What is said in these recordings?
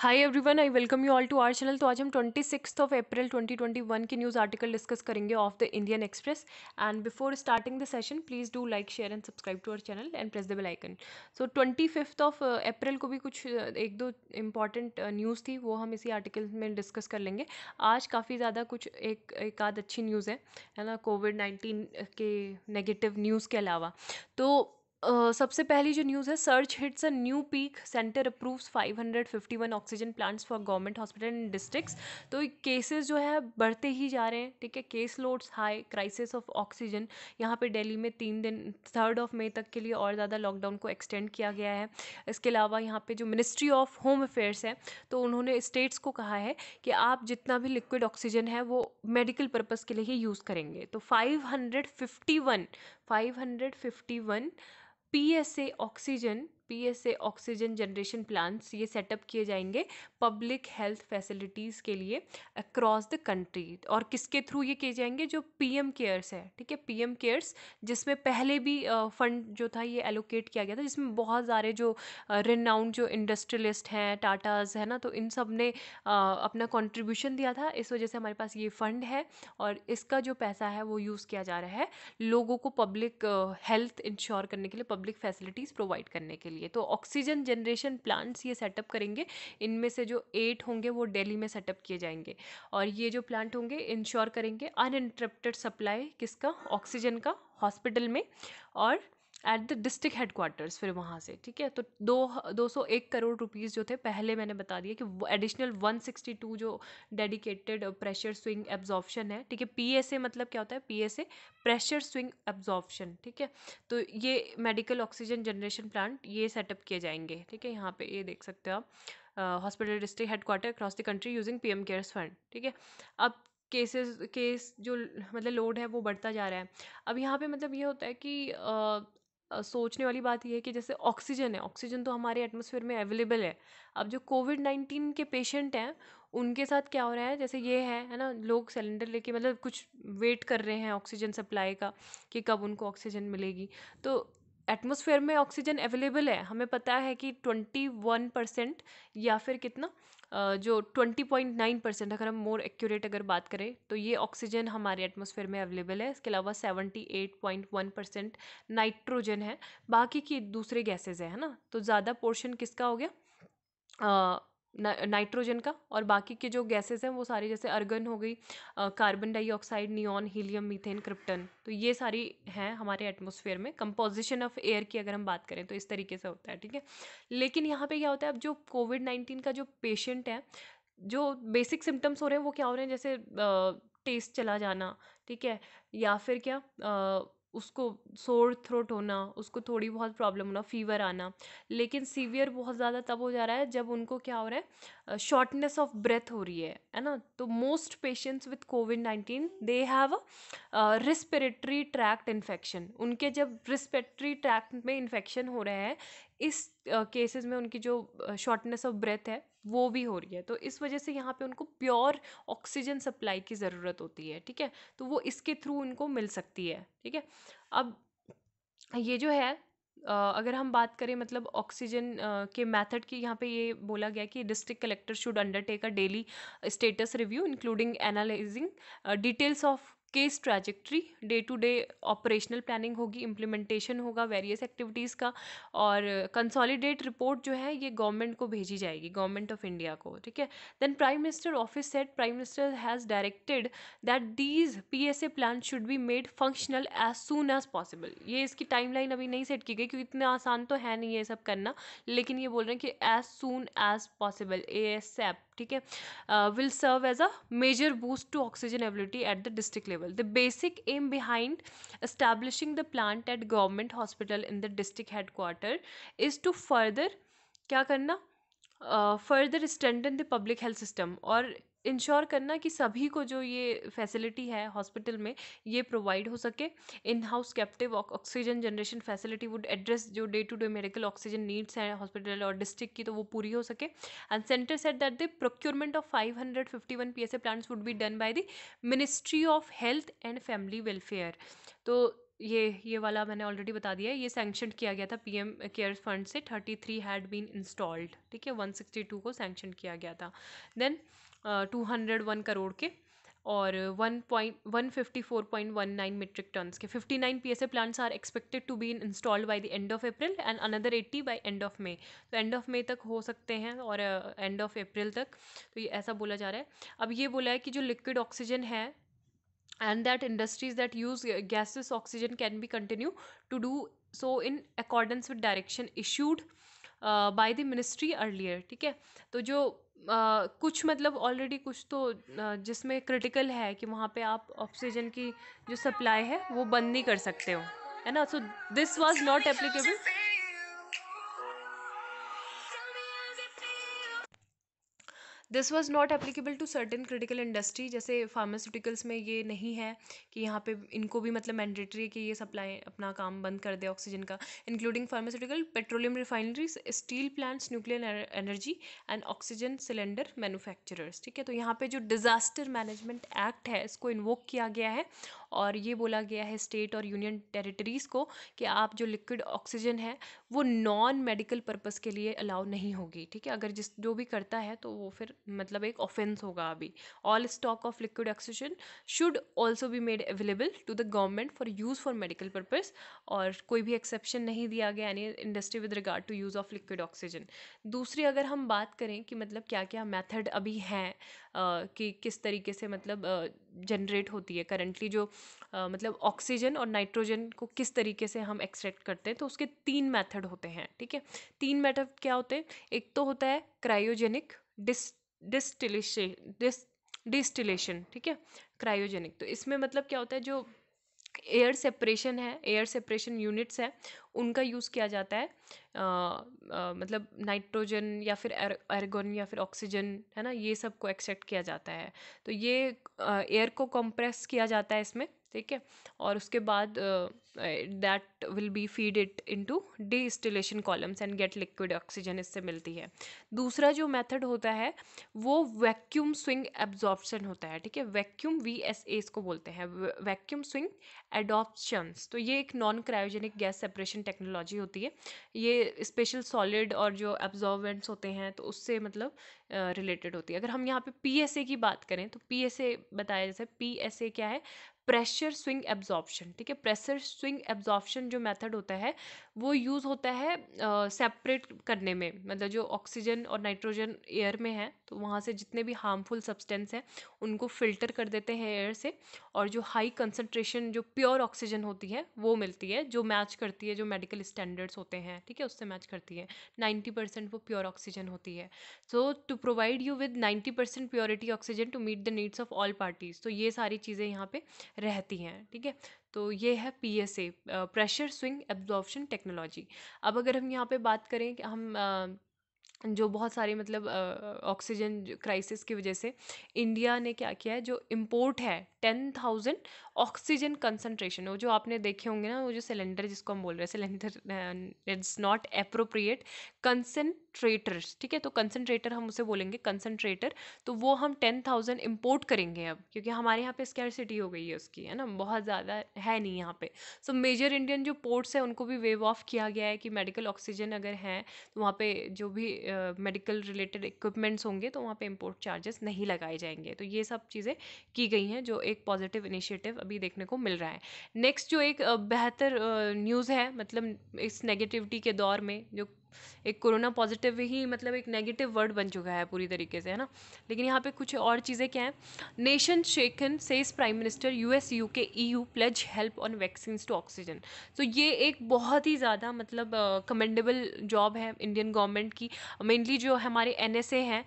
Hi everyone I welcome you all to our channel तो आज हम twenty six of April twenty twenty one की news article discuss करेंगे of the Indian Express and before starting the session please do like share and subscribe to our channel and press the bell icon so twenty fifth of April को भी कुछ uh, एक दो important news uh, थी वो हम इसी article में डिस्कस कर लेंगे आज काफ़ी ज़्यादा कुछ एक एक आध अच्छी न्यूज़ है है ना कोविड नाइन्टीन के नेगेटिव न्यूज़ के अलावा तो सबसे पहली जो न्यूज़ है surge hits a new peak centre approves 551 oxygen plants for government hospital in districts तो केसेस जो है बढ़ते ही जा रहे हैं ठीक है case loads high crisis of oxygen यहाँ पे दिल्ली में तीन दिन थर्ड ऑफ मई तक के लिए और ज़्यादा लॉकडाउन को एक्सटेंड किया गया है इसके अलावा यहाँ पे जो मिनिस्ट्री ऑफ होम अफेयर्स है तो उन्होंने स्टेट्स को कहा है कि आप जितना भी लिक्विड ऑक्सीजन है वो मेडिकल पर्पज़ के लिए ही यूज़ करेंगे तो five hundred fifty one five hundred fifty one PSA oxygen P S A oxygen generation plants ये सेटअप किए जाएंगे पब्लिक हेल्थ फैसिलिटीज़ के लिए अक्रॉस द कंट्री और किसके थ्रू ये किए जाएंगे जो पी एम केयर्स है ठीक है पी एम केयर्स जिसमें पहले भी फ़ंड जो था ये एलोकेट किया गया था जिसमें बहुत सारे जो रेनाउंड जो इंडस्ट्रियलिस्ट हैं टाटाज है ना तो इन सब ने अपना कॉन्ट्रीब्यूशन दिया था इस वजह से हमारे पास ये फ़ंड है और इसका जो पैसा है वो यूज़ किया जा रहा है लोगों को पब्लिक हेल्थ इंश्योर करने के लिए पब्लिक फैसिलिटीज़ प्रोवाइड करने के लिए लिए तो ऑक्सीजन जनरेशन प्लांट्स ये सेटअप करेंगे इनमें से जो एट होंगे वो डेली में सेटअप किए जाएंगे और ये जो प्लांट होंगे इंश्योर करेंगे अन सप्लाई किसका ऑक्सीजन का हॉस्पिटल में और एट द डिस्ट्रिक्ट हेडक्वार्टर्स फिर वहाँ से ठीक है तो दो दो सौ एक करोड़ रुपीज़ जो थे पहले मैंने बता दिया कि एडिशनल वन सिक्सटी टू जो डेडिकेटेड प्रेशर स्विंग एब्जॉर्प्शन है ठीक है पी एस ए मतलब क्या होता है P S A pressure swing absorption ठीक है तो ये मेडिकल ऑक्सीजन जनरेशन प्लांट ये सेटअप किए जाएंगे ठीक है यहाँ पर ये देख सकते हो आप hospital district headquarter across the country using P M cares fund ठीक है अब केसेस केस जो मतलब लोड है वो बढ़ता जा रहा है अब यहाँ पे मतलब ये होता है कि सोचने वाली बात यह है कि जैसे ऑक्सीजन है ऑक्सीजन तो हमारे एटमोसफेयर में अवेलेबल है अब जो कोविड नाइन्टीन के पेशेंट हैं उनके साथ क्या हो रहा है जैसे ये है है ना लोग सिलेंडर लेके मतलब कुछ वेट कर रहे हैं ऑक्सीजन सप्लाई का कि कब उनको ऑक्सीजन मिलेगी तो एटमोसफेयर में ऑक्सीजन अवेलेबल है हमें पता है कि ट्वेंटी वन परसेंट या फिर कितना जो 20.9 परसेंट अगर हम मोर एक्यूरेट अगर बात करें तो ये ऑक्सीजन हमारे एटमोसफेयर में अवेलेबल है इसके अलावा 78.1 परसेंट नाइट्रोजन है बाकी की दूसरे गैसेज हैं है ना तो ज़्यादा पोर्शन किसका हो गया नाइट्रोजन का और बाकी के जो गैसेस हैं वो सारे जैसे अर्गन हो गई carbon dioxide neon helium methane krypton तो ये सारी हैं हमारे एटमॉस्फेयर में कंपोजिशन ऑफ एयर की अगर हम बात करें तो इस तरीके से होता है ठीक है लेकिन यहाँ पे क्या होता है अब जो कोविड नाइन्टीन का जो पेशेंट है जो बेसिक सिम्टम्स हो रहे हैं वो क्या हो रहे हैं जैसे टेस्ट चला जाना ठीक है या फिर क्या आ, उसको सोर थ्रोट होना उसको थोड़ी बहुत प्रॉब्लम होना फ़ीवर आना लेकिन सीवियर बहुत ज़्यादा तब हो जा रहा है जब उनको क्या हो रहा है शॉर्टनेस ऑफ ब्रेथ हो रही है है ना तो most patients with COVID nineteen they have respiratory tract infection उनके जब रिस्पिरेटरी ट्रैक्ट में इन्फेक्शन हो रहे हैं इस केसेस में उनकी जो शॉर्टनेस ऑफ ब्रेथ है वो भी हो रही है तो इस वजह से यहाँ पे उनको प्योर ऑक्सीजन सप्लाई की ज़रूरत होती है ठीक है तो वो इसके थ्रू उनको मिल सकती है ठीक है अब ये जो है अगर हम बात करें मतलब ऑक्सीजन के मेथड की यहाँ पे ये बोला गया कि district collector should undertake a daily status review including analysing details of case trajectory day to day operational planning होगी इम्प्लीमेंटेशन होगा वेरियस एक्टिविटीज़ का और कंसोलिडेट रिपोर्ट जो है ये गवर्नमेंट को भेजी जाएगी गवर्नमेंट ऑफ इंडिया को ठीक है then prime minister office said prime minister has directed that these P S A plan should be made functional as soon as possible ये इसकी टाइम लाइन अभी नहीं सेट की गई क्योंकि इतना आसान तो है नहीं ये सब करना लेकिन ये बोल रहे हैं कि as soon as possible A S app ठीक है will serve as a major boost to oxygen ability at the district level the basic aim behind establishing the plant at government hospital in the district headquarter is to further क्या करना further strengthen the public health system और ensure करना कि सभी को जो ये facility है हॉस्पिटल में ये प्रोवाइड हो सके in house captive oxygen generation facility would address जो day to day medical oxygen needs हैं हॉस्पिटल और डिस्ट्रिक्ट की तो वो पूरी हो सके and centre said that the procurement of five hundred fifty one P S A plans would be done by the ministry of health and family welfare तो ये ये वाला मैंने ऑलरेडी बता दिया है ये सैंक्शन किया गया था पीएम केयर फंड से thirty three had been installed ठीक है वन सिक्सटी टू को सैंक्शन किया गया था then two hundred one crore के और one point one fifty four point one nine metric tons के fifty nine P S A plants are expected to be installed by the end of April and another eighty by end of May तो end of मे तक हो सकते हैं और and of अप्रैल तक तो ये ऐसा बोला जा रहा है अब ये बोला है कि जो लिक्विड ऑक्सीजन है and that industries that use gases oxygen can be continue to do so in accordance with direction issued by the ministry earlier ठीक है तो जो कुछ मतलब ऑलरेडी कुछ तो जिसमें क्रिटिकल है कि वहाँ पे आप ऑक्सीजन की जो सप्लाई है वो बंद नहीं कर सकते हो है ना so this was not applicable this was not applicable to certain critical industry जैसे फार्मास्यूटिकल्स में ये नहीं है कि यहाँ पे इनको भी मतलब मैंडेटरी है कि ये सप्लाई अपना काम बंद कर दे ऑक्सीजन का including pharmaceutical petroleum refineries steel plants nuclear energy and oxygen cylinder manufacturers ठीक है तो यहाँ पे जो डिज़ास्टर मैनेजमेंट एक्ट है इसको इन्वोक किया गया है और ये बोला गया है स्टेट और यूनियन टेरिटरीज़ को कि आप जो लिक्विड ऑक्सीजन है वो नॉन मेडिकल पर्पज़ के लिए अलाउ नहीं होगी ठीक है अगर जिस जो भी करता है तो वो फिर मतलब एक ऑफेंस होगा अभी all stock of liquid oxygen should also be made available to the government for use for medical purpose और कोई भी एक्सेप्शन नहीं दिया गया यानी industry with regard to use of liquid oxygen दूसरी अगर हम बात करें कि मतलब क्या क्या मैथड अभी हैं कि किस तरीके से मतलब जनरेट होती है करंटली जो मतलब ऑक्सीजन और नाइट्रोजन को किस तरीके से हम एक्सट्रैक्ट करते हैं तो उसके तीन मेथड होते हैं ठीक है तीन मेथड क्या होते हैं एक तो होता है cryogenic dis distillation dis distillation ठीक है क्रायोजेनिक तो इसमें मतलब क्या होता है जो एयर सेपरेशन है एयर सेपरेशन यूनिट्स हैं उनका यूज़ किया जाता है आ, आ, मतलब नाइट्रोजन या फिर एर्गोन या फिर ऑक्सीजन है ना ये सब को एक्सेप्ट किया जाता है तो ये एयर को कंप्रेस किया जाता है इसमें ठीक है और उसके बाद that will be feed it into distillation columns and get liquid oxygen इससे मिलती है दूसरा जो मेथड होता है वो वैक्यूम स्विंग एब्जॉर्प्शन होता है ठीक है वैक्यूम वी एस ए इसको बोलते हैं वैक्यूम स्विंग एडॉप्शंस तो ये एक non cryogenic gas separation technology होती है ये स्पेशल सॉलिड और जो एब्जॉर्बेंट्स होते हैं तो उससे मतलब रिलेटेड uh, होती है अगर हम यहाँ पे पी की बात करें तो पी बताया जैसे पी क्या है प्रेशर स्विंग एब्जॉर्प्शन ठीक है प्रेशर स्विंग एब्जॉर्प्शन जो मेथड होता है वो यूज़ होता है सेपरेट uh, करने में मतलब जो ऑक्सीजन और नाइट्रोजन एयर में है तो वहाँ से जितने भी हार्मफुल सब्सटेंस हैं उनको फिल्टर कर देते हैं एयर से और जो हाई कंसनट्रेशन जो प्योर ऑक्सीजन होती है वो मिलती है जो मैच करती है जो मेडिकल स्टैंडर्ड्स होते हैं ठीक है उससे मैच करती है नाइन्टी परसेंट वो प्योर ऑक्सीजन होती है so to provide you with ninety percent purity oxygen to meet the needs of all parties तो ये सारी चीज़ें यहाँ पे रहती हैं ठीक है तो ये है P S A pressure swing absorption technology अब अगर हम यहाँ पे बात करें कि हम जो बहुत सारे मतलब ऑक्सीजन क्राइसिस की वजह से इंडिया ने क्या किया है जो इम्पोर्ट है टेन थाउजेंड ऑक्सीजन कंसनट्रेशन वो जो आपने देखे होंगे ना वो जो सिलेंडर जिसको हम बोल रहे हैं cylinder it's not appropriate concentrator ठीक है तो कंसनट्रेटर हम उसे बोलेंगे कंसनट्रेटर तो वो हम टेन थाउजेंड इम्पोर्ट करेंगे अब क्योंकि हमारे यहाँ पे स्कैरसिटी हो गई है उसकी है ना बहुत ज़्यादा है नहीं यहाँ पे सो मेजर इंडियन जो पोर्ट्स हैं उनको भी वेव ऑफ किया गया है कि मेडिकल ऑक्सीजन अगर हैं तो वहाँ पे जो भी मेडिकल रिलेटेड इक्विपमेंट्स होंगे तो वहाँ पे इम्पोर्ट चार्जेस नहीं लगाए जाएंगे तो ये सब चीज़ें की गई हैं जो एक पॉजिटिव इनिशिएटिव अभी देखने को मिल रहा है नेक्स्ट जो एक बेहतर न्यूज़ है मतलब इस नेगेटिविटी के दौर में जो एक कोरोना पॉजिटिव ही मतलब एक नेगेटिव वर्ड बन चुका है पूरी तरीके से है ना लेकिन यहाँ पे कुछ और चीज़ें क्या हैं नेशन शेखन says prime minister U S U K E U pledge help on vaccine to oxygen तो ये एक बहुत ही ज़्यादा मतलब कमेंडेबल जॉब है इंडियन गवर्नमेंट की मेनली जो हमारे एन एस ए हैं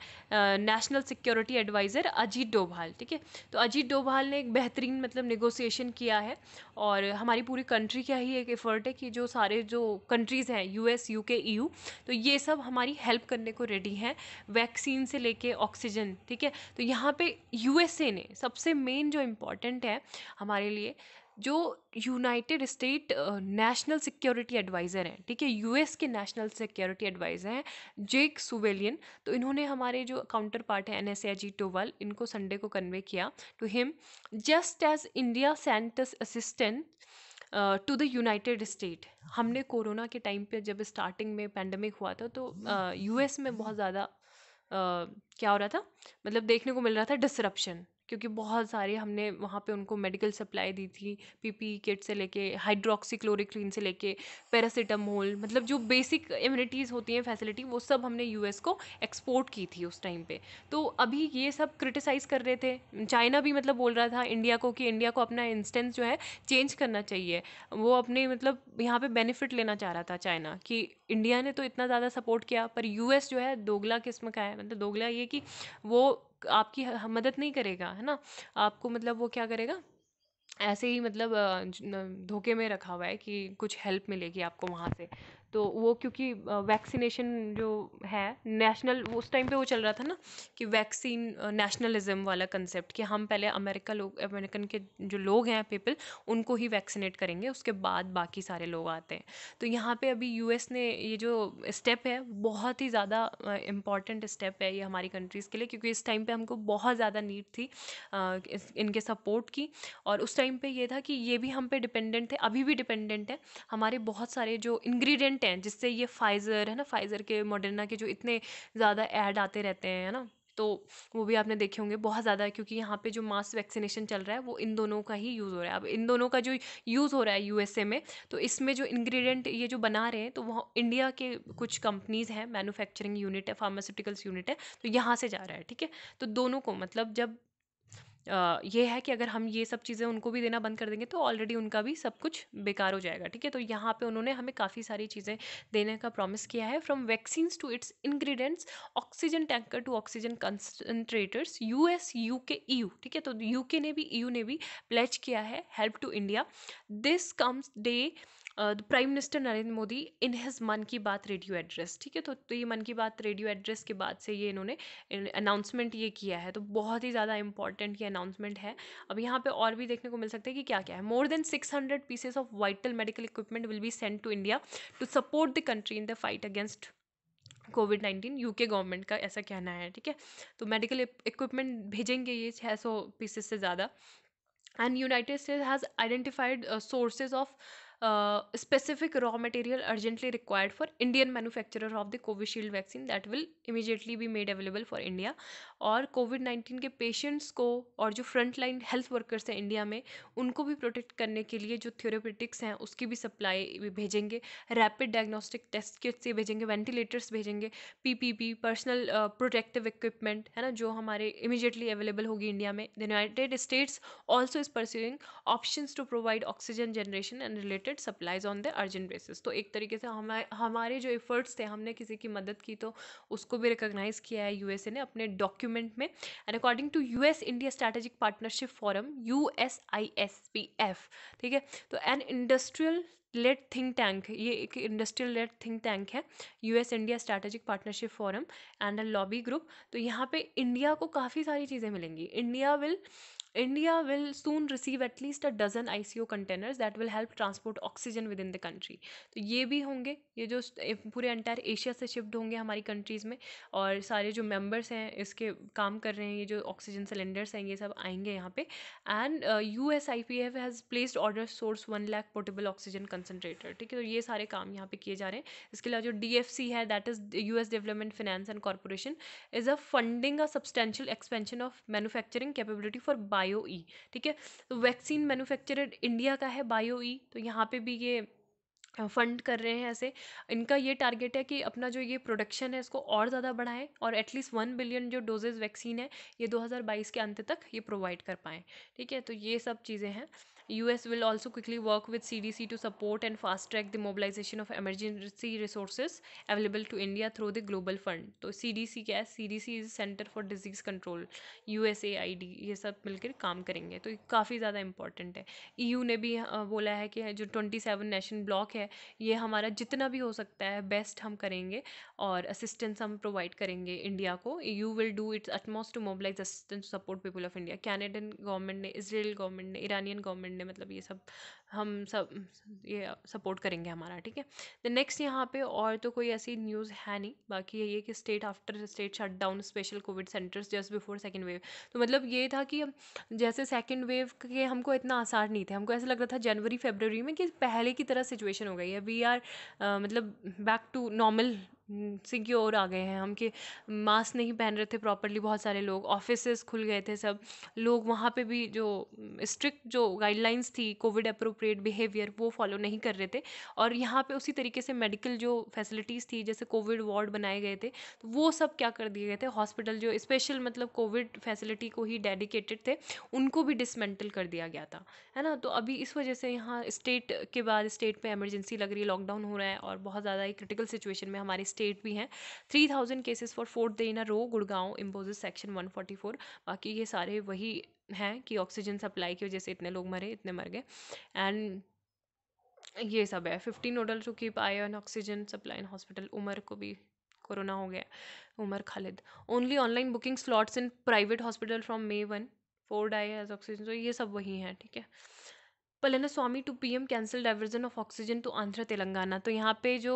national security advisor Ajit Doval ठीक है तो अजीत डोभाल ने एक बेहतरीन मतलब निगोसिएशन किया है और हमारी पूरी कंट्री का ही एक एफर्ट है कि जो सारे जो कंट्रीज़ हैं you S U K E you तो ये सब हमारी हेल्प करने को रेडी हैं वैक्सीन से लेके ऑक्सीजन ठीक है तो यहाँ पे यूएसए ने सबसे मेन जो इम्पोर्टेंट है हमारे लिए जो United State national security advisor हैं ठीक है यूएस के नेशनल सिक्योरिटी एडवाइज़र हैं जेक सुवेलियन तो इन्होंने हमारे जो काउंटर पार्ट है एन एस एजी टोवल इनको संडे को कन्वे किया to him just as India sent assistance to the United State हमने कोरोना के टाइम पे जब स्टार्टिंग में पैंडमिक हुआ था तो यूएस में बहुत ज़्यादा क्या हो रहा था मतलब देखने को मिल रहा था डिसरप्शन क्योंकि बहुत सारे हमने वहाँ पे उनको मेडिकल सप्लाई दी थी पी पी किट से लेके हाइड्रोक्सीक्लोरिक्लीन से लेके पैरासीटामोल मतलब जो बेसिक इम्यूनिटीज़ होती हैं फैसिलिटी वो सब हमने यूएस को एक्सपोर्ट की थी उस टाइम पे तो अभी ये सब क्रिटिसाइज़ कर रहे थे चाइना भी मतलब बोल रहा था इंडिया को कि इंडिया को अपना इंस्टेंस जो है चेंज करना चाहिए वो अपने मतलब यहाँ पर बेनिफिट लेना चाह रहा था चाइना कि इंडिया ने तो इतना ज़्यादा सपोर्ट किया पर यूएस जो है दोगला किस्म का है मतलब दोगला ये कि वो आपकी मदद नहीं करेगा है ना आपको मतलब वो क्या करेगा ऐसे ही मतलब धोखे में रखा हुआ है कि कुछ हेल्प मिलेगी आपको वहाँ से तो वो क्योंकि वैक्सीनेशन जो है नेशनल उस टाइम पे वो चल रहा था ना कि वैक्सीन नेशनलिज्म वाला कंसेप्ट कि हम पहले अमेरिका लोग अमेरिकन के जो लोग हैं पीपल उनको ही वैक्सीनेट करेंगे उसके बाद बाकी सारे लोग आते हैं तो यहाँ पे अभी यूएस ने ये जो स्टेप है बहुत ही ज़्यादा इम्पॉर्टेंट स्टेप है ये हमारी कंट्रीज़ के लिए क्योंकि इस टाइम पर हमको बहुत ज़्यादा नीड थी इनके सपोर्ट की और उस टाइम पर यह था कि ये भी हम पे डिपेंडेंट थे अभी भी डिपेंडेंट है हमारे बहुत सारे जो इन्ग्रीडियंट पेटेंट हैं जिससे ये फाइज़र है ना फाइज़र के मॉडर्ना के जो इतने ज़्यादा ऐड आते रहते हैं है ना तो वो भी आपने देखे होंगे बहुत ज़्यादा क्योंकि यहाँ पे जो मास वैक्सीनेशन चल रहा है वो इन दोनों का ही यूज़ हो रहा है अब इन दोनों का जो यूज़ हो रहा है यूएसए में तो इसमें जो इंग्रेडिएंट ये जो बना रहे हैं तो वहाँ इंडिया के कुछ कंपनीज़ हैं मैन्युफैक्चरिंग यूनिट है फार्मास्यूटिकल्स यूनिट है तो यहाँ से जा रहा है ठीक है तो दोनों को मतलब जब ये है कि अगर हम ये सब चीज़ें उनको भी देना बंद कर देंगे तो ऑलरेडी उनका भी सब कुछ बेकार हो जाएगा ठीक है तो यहाँ पे उन्होंने हमें काफ़ी सारी चीज़ें देने का प्रॉमिस किया है from vaccines to its ingredients oxygen tanker to oxygen concentrators U K E you ठीक है तो के ने भी यू e ने भी प्लेज किया है help to India this comes day prime minister Narendra Modi in his Mann Ki बात रेडियो एड्रेस ठीक है तो तो ये मन की बात रेडियो एड्रेस के बाद से ये इन्होंने अनाउंसमेंट ये किया है तो बहुत ही ज़्यादा इंपॉर्टेंट ये अनाउंसमेंट है अब यहाँ पे और भी देखने को मिल सकता है कि क्या क्या है more than six hundred pieces of vital medical equipment will be send to India to support the country in the fight against COVID nineteen UK government का ऐसा कहना है ठीक है तो मेडिकल इक्विपमेंट e-, भेजेंगे ये छः सौ पीसेस से ज़्यादा and United State has identified sources of specific raw material urgently required for Indian manufacture of the Covishield vaccine that will immediately be made available for India और COVID nineteen के patients को और जो front line health workers हैं India में उनको भी protect करने के लिए जो थ्योरेपेटिक्स हैं उसकी भी सप्लाई भेजेंगे रैपिड डायग्नोस्टिक टेस्ट किट्स ये भेजेंगे वेंटिलेटर्स भेजेंगे पीपीपी पर्सनल प्रोटेक्टिव इक्विपमेंट है ना जो हमारे इमीडिएटली अवेलेबल होगी इंडिया में the United States also is pursuing option to provide oxygen generation and related related supplies on the urgent basis तो एक तरीके से हमारे हमारे जो एफर्ट्स थे हमने किसी की मदद की तो उसको भी रिकोगनाइज किया है यूएसए ने अपने डॉक्यूमेंट में and according to US India strategic partnership forum U S I S P F ठीक है तो an industrial led think tank ये एक इंडस्ट्रियल लेट थिंक टैंक है U S India strategic partnership forum and a lobby group तो यहाँ पे India को काफ़ी सारी चीज़ें मिलेंगी India will India will soon receive at least a dozen ICO containers that will help transport oxygen within the country. तो ये भी होंगे ये जो पूरे अंटायर एशिया से शिफ्ट होंगे हमारी कंट्रीज़ में और सारे जो मेम्बर्स हैं इसके काम कर रहे हैं ये जो ऑक्सीजन सिलेंडर्स हैं ये सब आएंगे यहाँ पे and U S I P F has placed order source one lakh portable oxygen concentrator ठीक है तो ये सारे काम यहाँ पे किए जा रहे हैं इसके अलावा जो डी एफ सी है that is U S development finance and corporation is a funding a substantial expansion of manufacturing capability for Bio E ठीक है तो वैक्सीन मैन्युफैक्चरर इंडिया का है बायो ई तो यहाँ पे भी ये फंड कर रहे हैं ऐसे इनका ये टारगेट है कि अपना जो ये प्रोडक्शन है इसको और ज़्यादा बढ़ाएं और एटलीस्ट वन बिलियन जो डोजेज वैक्सीन है ये 2022 के अंत तक ये प्रोवाइड कर पाएँ ठीक है तो ये सब चीज़ें हैं US will also quickly work with CDC to support and fast track the mobilization of emergency resources available to India through the Global Fund. तो CDC क्या है CDC is Centre for Disease Control U ये सब मिलकर काम करेंगे तो काफ़ी ज़्यादा इंपॉर्टेंट है ईयू e ने भी बोला है कि जो ट्वेंटी सेवन नेशन ब्लॉक है ये हमारा जितना भी हो सकता है बेस्ट हम करेंगे और असिस्टेंस हम प्रोवाइड करेंगे इंडिया को U will do its utmost to mobilise assistance support people of India Canadian government ने इसराइल गवर्नमेंट ने ईरानियन गवर्नमेंट ने अंडे मतलब ये सब हम सब ये सपोर्ट करेंगे हमारा ठीक है द नेक्स्ट यहाँ पे और तो कोई ऐसी न्यूज़ है नहीं बाकी यही है कि state after state shut down special COVID centres just before second wave तो मतलब ये था कि जैसे सेकेंड वेव के हमको इतना आसार नहीं थे हमको ऐसा लग रहा था जनवरी फेबररी में कि पहले की तरह सिचुएशन हो गई है वी आर मतलब बैक टू नॉर्मल सिक्योर आ गए हैं हम कि मास्क नहीं पहन रहे थे प्रॉपरली बहुत सारे लोग ऑफिस खुल गए थे सब लोग वहाँ पे भी जो स्ट्रिक्ट जो गाइडलाइंस थी कोविड अप्रोप्रिएट बिहेवियर वो फॉलो नहीं कर रहे थे और यहाँ पे उसी तरीके से मेडिकल जो फैसिलिटीज़ थी जैसे कोविड वार्ड बनाए गए थे तो वो सब क्या कर दिए गए थे हॉस्पिटल जो स्पेशल मतलब कोविड फैसिलिटी को ही डेडिकेटेड थे उनको भी डिसमेंटल कर दिया गया था है ना तो अभी इस वजह से यहाँ स्टेट के बाद स्टेट पर एमरजेंसी लग रही है लॉकडाउन हो रहा है और बहुत ज़्यादा ही क्रिटिकल सिचुएशन में हमारे स्टेट स्टेट भी हैं three thousand cases for fourth day in a row Gurgaon imposes section one forty four बाकी ये सारे वही हैं कि ऑक्सीजन सप्लाई की वजह से इतने लोग मरे इतने मर गए एंड ये सब है fifteen nodal to keep eye on oxygen supply in hospital Umar को भी कोरोना हो गया Umar Khalid only online booking slots in private hospital from May one four die as oxygen तो ये सब वही हैं ठीक है थीके? Swamy to PM cancel diversion of oxygen to Andhra Telangana तो यहाँ पे जो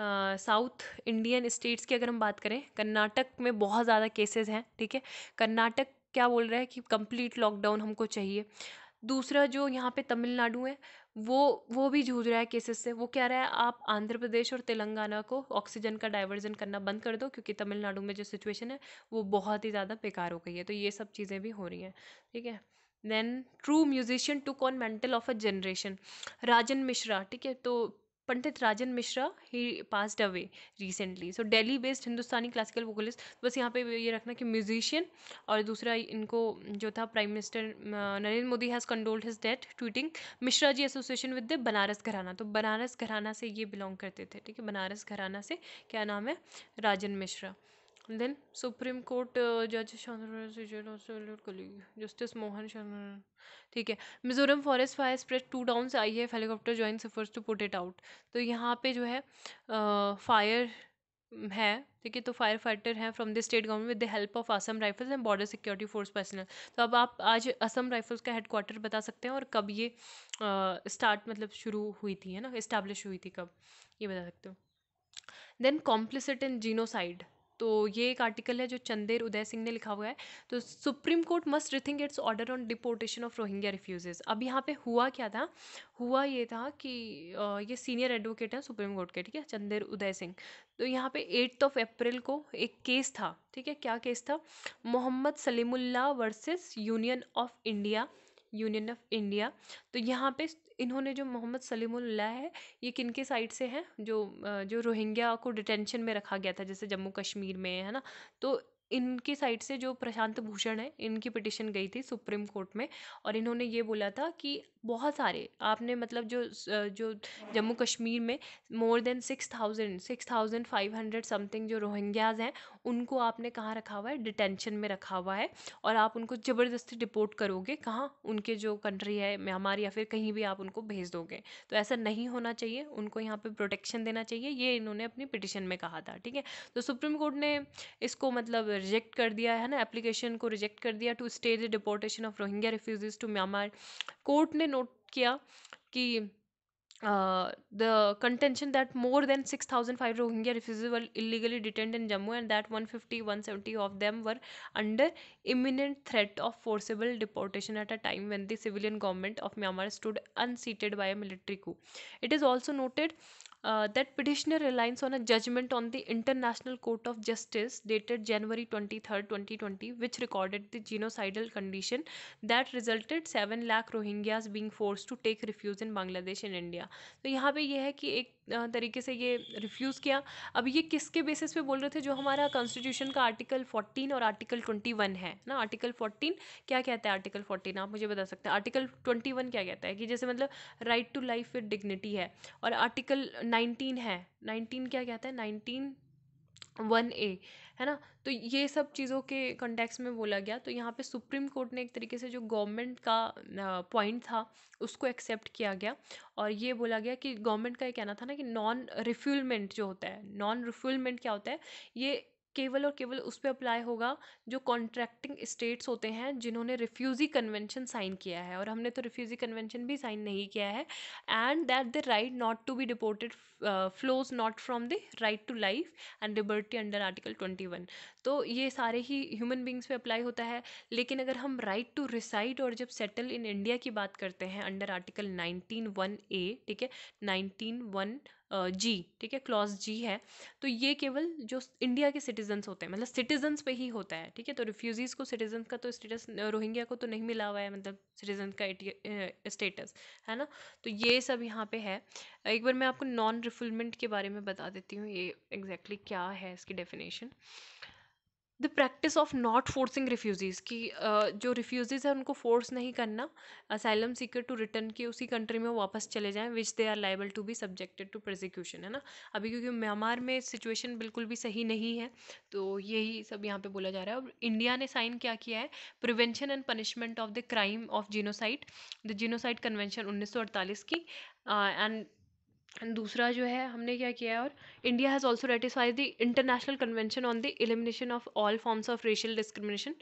साउथ इंडियन स्टेट्स की अगर हम बात करें कर्नाटक में बहुत ज़्यादा केसेस हैं ठीक है कर्नाटक क्या बोल रहा है कि कंप्लीट लॉकडाउन हमको चाहिए दूसरा जो यहाँ पे तमिलनाडु है वो वो भी जूझ रहा है केसेस से वो कह रहा है आप आंध्र प्रदेश और तेलंगाना को ऑक्सीजन का डाइवर्जन करना बंद कर दो क्योंकि तमिलनाडु में जो सिचुएशन है वो बहुत ही ज़्यादा बेकार हो गई है तो ये सब चीज़ें भी हो रही हैं ठीक है then true musician to con mental of a generation Rajan Mishra ठीक है तो Pandit Rajan Mishra he passed away recently so Delhi based Hindustani classical vocalist बस यहाँ पे ये रखना कि म्यूजिशियन और दूसरा इनको जो था prime minister Narendra Modi has condoled his death tweeting Mishra ji association with the Banaras gharana तो बनारस घराना से ये बिलोंग करते थे ठीक है बनारस घराना से क्या नाम है Rajan Mishra then supreme court जज कली जस्टिस मोहन also ठीक है Mizoram forest fire spread to down से आई है helicopter joint efforts to put it out तो यहाँ पे जो है फायर uh, है ठीक है तो फायर फाइटर हैं from the state government with the help of Assam Rifles and border security force personnel तो अब आप आज असम राइफल्स का हेडक्वार्टर बता सकते हैं और कब ये स्टार्ट uh, मतलब शुरू हुई थी है ना इस्टेब्लिश हुई थी कब ये बता सकते हो देन कॉम्प्लिसिट इन जीनोसाइड तो ये एक आर्टिकल है जो चंदेर उदय सिंह ने लिखा हुआ है तो supreme court must rethink its order on deportation of Rohingya refugees अब यहाँ पे हुआ क्या था हुआ ये था कि ये सीनियर एडवोकेट हैं सुप्रीम कोर्ट के ठीक है चंदेर उदय सिंह तो यहाँ पे एट्थ ऑफ अप्रैल को एक केस था ठीक है क्या केस था Mohammad Salimullah versus union of India union of India तो यहाँ पे इन्होंने जो मोहम्मद सलीमुल्लाह है ये किन के साइड से हैं जो जो रोहिंग्या को डिटेंशन में रखा गया था जैसे जम्मू कश्मीर में है ना तो इनकी साइड से जो प्रशांत भूषण है इनकी पिटिशन गई थी सुप्रीम कोर्ट में और इन्होंने ये बोला था कि बहुत सारे आपने मतलब जो जो जम्मू कश्मीर में more than six thousand six thousand five hundred something जो रोहिंग्याज हैं उनको आपने कहाँ रखा हुआ है डिटेंशन में रखा हुआ है और आप उनको ज़बरदस्ती डिपोर्ट करोगे कहाँ उनके जो कंट्री है म्यांमार या फिर कहीं भी आप उनको भेज दोगे तो ऐसा नहीं होना चाहिए उनको यहाँ पर प्रोटेक्शन देना चाहिए ये इन्होंने अपनी पिटिशन में कहा था ठीक है तो सुप्रीम कोर्ट ने इसको मतलब रिजेक्ट कर दिया है ना एप्लीकेशन को रिजेक्ट कर दिया to stay the deportation of Rohingya refugees to Myanmar court ने नोट किया कि the contention that more than six thousand five Rohingya refugee were illegally detained in Jammu and that one fifty one seventy of them were under imminent threat of forcible deportation at a time when the civilian government of Myanmar stood unseated by a military को it is also noted uh, that petitioner relies on a judgment on the International Court of Justice dated January 23, 2020, which recorded the genocidal condition that resulted 7 lakh Rohingyas being forced to take refuge in Bangladesh and India. तो yahan pe ye hai ki ek तरीके से ये refuse किया अब ये किसके basis पे बोल रहे थे जो हमारा कॉन्स्टिट्यूशन का आर्टिकल 14 और आर्टिकल 21 है ना आर्टिकल 14 क्या कहता है आर्टिकल 14 आप मुझे बता सकते हैं आर्टिकल 21 क्या कहता है कि जैसे मतलब right to life with dignity है और आर्टिकल 19 है 19 क्या कहता है 19 वन ए है ना तो ये सब चीज़ों के कंटेक्स में बोला गया तो यहाँ पे सुप्रीम कोर्ट ने एक तरीके से जो गवर्नमेंट का पॉइंट था उसको एक्सेप्ट किया गया और ये बोला गया कि गवर्नमेंट का ये कहना था ना कि नॉन रिफ्यूलमेंट जो होता है नॉन रिफ्यूलमेंट क्या होता है ये केवल और केवल उस पर अप्लाई होगा जो कॉन्ट्रैक्टिंग स्टेट्स होते हैं जिन्होंने रिफ्यूज़ी कन्वेंशन साइन किया है और हमने तो रिफ्यूज़ी कन्वेंशन भी साइन नहीं किया है and that the right not to be deported flows not from the right to life and liberty under article twenty one तो ये सारे ही ह्यूमन बींग्स पे अप्लाई होता है लेकिन अगर हम राइट टू रिसाइड और जब सेटल इन इंडिया की बात करते हैं under article nineteen one A ठीक है नाइनटीन वन जी ठीक है क्लॉज जी है तो ये केवल जो इंडिया के सिटीजन्स होते हैं मतलब सिटीजन्स पे ही होता है ठीक है तो रिफ्यूजीज़ को सिटीजन का तो स्टेटस रोहिंग्या को तो नहीं मिला हुआ है मतलब सिटीजन का स्टेटस है ना तो ये सब यहाँ पे है एक बार मैं आपको नॉन रिफुलमेंट के बारे में बता देती हूँ ये एग्जैक्टली exactly क्या है इसकी definition the practice of not forcing refugees कि जो रिफ्यूज़ीज़ हैं उनको फोर्स नहीं करना असाइलम सीकर टू रिटर्न की उसी कंट्री में वापस चले जाएं which they are liable to be subjected to prosecution है ना अभी क्योंकि म्यांमार में सिचुएशन बिल्कुल भी सही नहीं है तो यही सब यहाँ पे बोला जा रहा है और इंडिया ने साइन क्या किया है prevention and punishment of the crime of genocide the genocide convention उन्नीस की एंड दूसरा जो है हमने क्या किया है और India has also ratified the international convention on the elimination of all forms of racial discrimination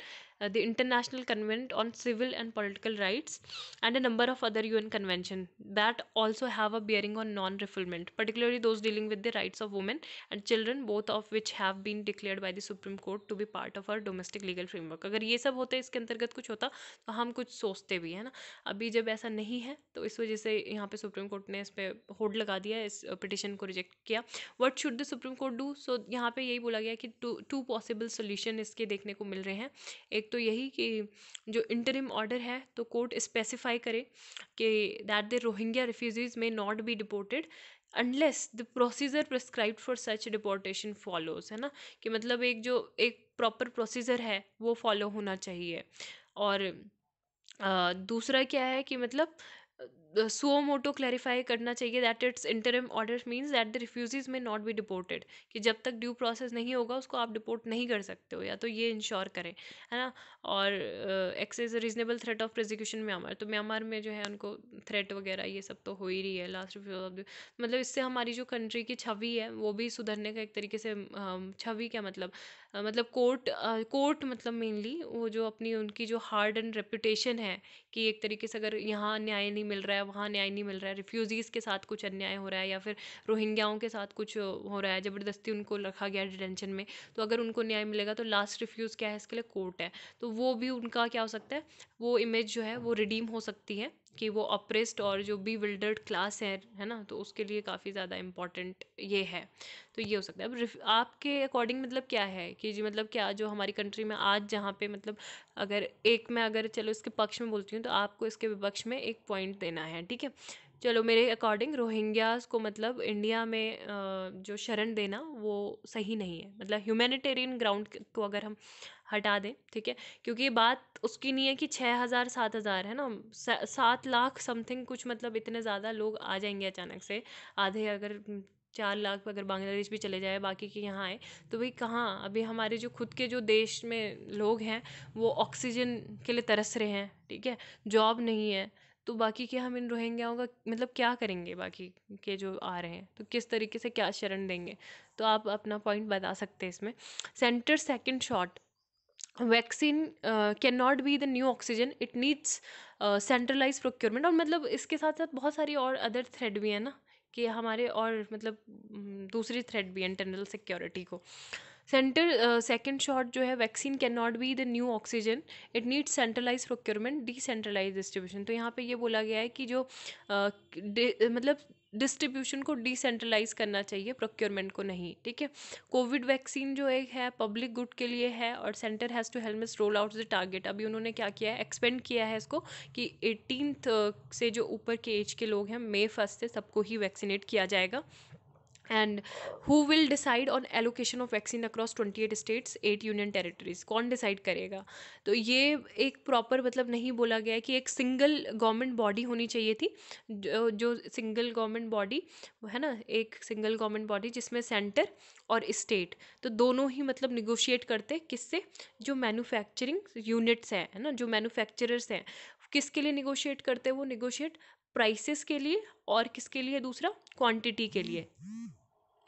the international convent on civil and political rights and a number of other U N convention that also have a bearing on non refoulement particularly those dealing with the rights of women and children both of which have been declared by the supreme court to be part of our domestic legal framework अगर ये सब होते इसके अंतर्गत कुछ होता तो हम कुछ सोचते भी है ना अभी जब ऐसा नहीं है तो इस वजह से यहाँ पर सुप्रीम कोर्ट ने इस पर होड लगा हटा दिया इस पिटिशन को रिजेक्ट किया what should the supreme court do so यहाँ पे यही बोला गया कि टू टू पॉसिबल सोल्यूशन इसके देखने को मिल रहे हैं एक तो यही कि जो इंटरिम ऑर्डर है तो कोर्ट स्पेसिफाई करे कि that the Rohingya refugees may not be deported unless the procedure prescribe for such deportation follows है ना कि मतलब एक जो एक प्रॉपर प्रोसीजर है वो फॉलो होना चाहिए और आ, दूसरा क्या है कि मतलब सो मोटो क्लैरिफाई करना चाहिए that its interim order means that the refugees may not be deported कि जब तक ड्यू प्रोसेस नहीं होगा उसको आप डिपोर्ट नहीं कर सकते हो या तो ये इंश्योर करें है ना और X is reasonable threat of prosecution Myanmar तो म्यांमार में जो है उनको थ्रेट वगैरह ये सब तो हो ही रही है लास्ट रिफ्यूज ऑफ मतलब इससे हमारी जो कंट्री की छवि है वो भी सुधरने का एक तरीके से छवि क्या मतलब मतलब कोर्ट कोर्ट मतलब मेनली वो जो अपनी उनकी जो हार्ड एंड रेपुटेशन है कि एक तरीके से अगर यहाँ न्याय नहीं मिल रहा है है वहाँ न्याय नहीं मिल रहा है रिफ्यूज़ीज़ के साथ कुछ अन्याय हो रहा है या फिर रोहिंग्याओं के साथ कुछ हो रहा है ज़बरदस्ती उनको रखा गया डिटेंशन में तो अगर उनको न्याय मिलेगा तो लास्ट रिफ्यूज़ क्या है इसके लिए कोर्ट है तो वो भी उनका क्या हो सकता है वो इमेज जो है वो रिडीम हो सकती है कि वो अप्रेस्ड और जो बी विल्डर्ड क्लास है है ना तो उसके लिए काफ़ी ज़्यादा इम्पॉर्टेंट ये है तो ये हो सकता है अब आपके अकॉर्डिंग मतलब क्या है कि जी मतलब क्या जो हमारी कंट्री में आज जहाँ पे मतलब अगर एक मैं अगर चलो इसके पक्ष में बोलती हूँ तो आपको इसके विपक्ष में एक पॉइंट देना है ठीक है चलो मेरे अकॉर्डिंग रोहिंग्यास को मतलब इंडिया में जो शरण देना वो सही नहीं है मतलब ह्यूमैनिटेरियन ग्राउंड को अगर हम हटा दें ठीक है क्योंकि ये बात उसकी नहीं है कि छः हज़ार सात हज़ार है ना सात लाख समथिंग कुछ मतलब इतने ज़्यादा लोग आ जाएंगे अचानक से आधे अगर चार लाख अगर बांग्लादेश भी चले जाए बाकी के यहाँ आए तो भाई कहाँ अभी हमारे जो खुद के जो देश में लोग हैं वो ऑक्सीजन के लिए तरस रहे हैं ठीक है जॉब नहीं है तो बाकी के हम इन रोहिंग्याओं का मतलब क्या करेंगे बाकी के जो आ रहे हैं तो किस तरीके से क्या शरण देंगे तो आप अपना पॉइंट बता सकते हैं इसमें centre second shot vaccine can not be the new oxygen it needs centralise procurement और मतलब इसके साथ साथ बहुत सारी और अदर थ्रेड भी है ना कि हमारे और मतलब दूसरी थ्रेड भी है इंटरनल सिक्योरिटी को सेंटर सेकेंड शॉट जो है vaccine can not be the new oxygen it needs centralise procurement decentralise distribution तो यहाँ पे ये बोला गया है कि जो uh, मतलब डिस्ट्रीब्यूशन को डिसेंट्रलाइज करना चाहिए प्रोक्योरमेंट को नहीं ठीक है कोविड वैक्सीन जो एक है पब्लिक गुड के लिए है और centre has to help miss roll out the target अभी उन्होंने क्या किया है एक्सपेंड किया है इसको कि एटीनथ से जो ऊपर के एज के लोग हैं मे फर्स्ट से सबको ही वैक्सीनेट किया जाएगा and who will decide on allocation of vaccine across twenty eight states eight union territories कौन डिसाइड करेगा तो ये एक प्रॉपर मतलब नहीं बोला गया है कि एक सिंगल गवर्नमेंट बॉडी होनी चाहिए थी जो, सिंगल गवर्नमेंट बॉडी है ना एक सिंगल गवर्नमेंट बॉडी जिसमें सेंटर और स्टेट तो दोनों ही मतलब निगोशिएट करते किससे जो मैनुफैक्चरिंग यूनिट्स हैं है ना जो मैनुफैक्चरर्स हैं किसके लिए निगोशिएट करते हैं वो निगोशिएट प्राइसेस के लिए और किसके लिए दूसरा क्वांटिटी के लिए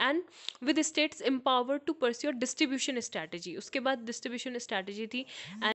and with states empower to pursue distribution strategy उसके बाद डिस्ट्रीब्यूशन स्ट्रैटेजी थी एंड